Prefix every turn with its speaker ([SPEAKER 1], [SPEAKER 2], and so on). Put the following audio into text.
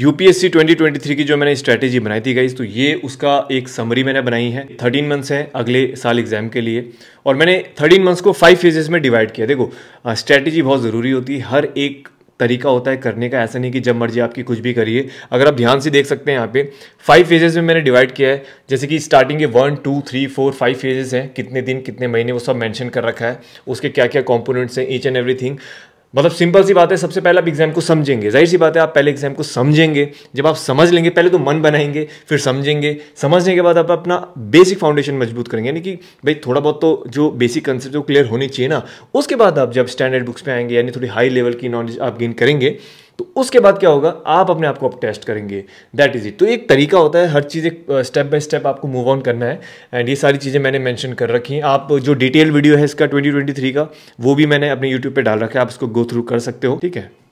[SPEAKER 1] UPSC 2023 की जो मैंने स्ट्रैटेजी बनाई थी गई तो ये उसका एक समरी मैंने बनाई है थर्टीन मंथ्स हैं अगले साल एग्जाम के लिए और मैंने थर्टीन मंथ्स को फाइव फेजेस में डिवाइड किया देखो स्ट्रैटेजी बहुत ज़रूरी होती है हर एक तरीका होता है करने का ऐसा नहीं कि जब मर्जी आपकी कुछ भी करिए अगर आप ध्यान से देख सकते हैं यहाँ पे फाइव फेजेस में मैंने डिवाइड किया है जैसे कि स्टार्टिंग के one two three four five phases हैं कितने दिन कितने महीने वो सब मेंशन कर रखा है उसके क्या क्या कंपोनेंट्स हैं ईच एंड एवरीथिंग मतलब सिंपल सी बात है सबसे पहले आप एग्जाम को समझेंगे जाहिर सी बात है आप पहले एग्जाम को समझेंगे जब आप समझ लेंगे पहले तो मन बनाएंगे फिर समझेंगे समझने के बाद आप अपना बेसिक फाउंडेशन मजबूत करेंगे यानी कि भाई थोड़ा बहुत तो जो बेसिक कंसेप्ट क्लियर होनी चाहिए ना उसके बाद आप जब स्टैंडर्ड बुक्स पे आएंगे यानी थोड़ी हाई लेवल की नॉलेज आप गेन करेंगे तो उसके बाद क्या होगा आप अपने आप को अब टेस्ट करेंगे दैट इज़ इट तो एक तरीका होता है हर चीज़ एक स्टेप बाय स्टेप आपको मूव ऑन करना है एंड ये सारी चीज़ें मैंने मेंशन कर रखी हैं आप जो डिटेल वीडियो है इसका 2023 का वो भी मैंने अपने यूट्यूब पे डाल रखा है आप इसको गो थ्रू कर सकते हो ठीक है